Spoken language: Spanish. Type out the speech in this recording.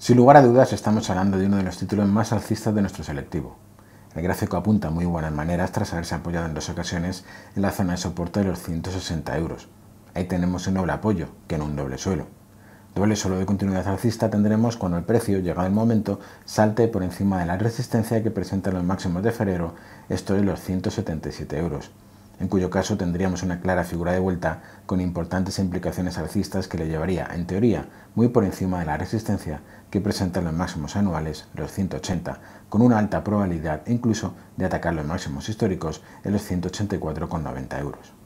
Sin lugar a dudas, estamos hablando de uno de los títulos más alcistas de nuestro selectivo. El gráfico apunta muy buenas maneras tras haberse apoyado en dos ocasiones en la zona de soporte de los 160 euros. Ahí tenemos un doble apoyo, que en un doble suelo. Doble suelo de continuidad alcista tendremos cuando el precio, llegado el momento, salte por encima de la resistencia que presenta los máximos de febrero, esto de los 177 euros en cuyo caso tendríamos una clara figura de vuelta con importantes implicaciones alcistas que le llevaría, en teoría, muy por encima de la resistencia que presentan los máximos anuales, los 180, con una alta probabilidad incluso de atacar los máximos históricos en los 184,90 euros.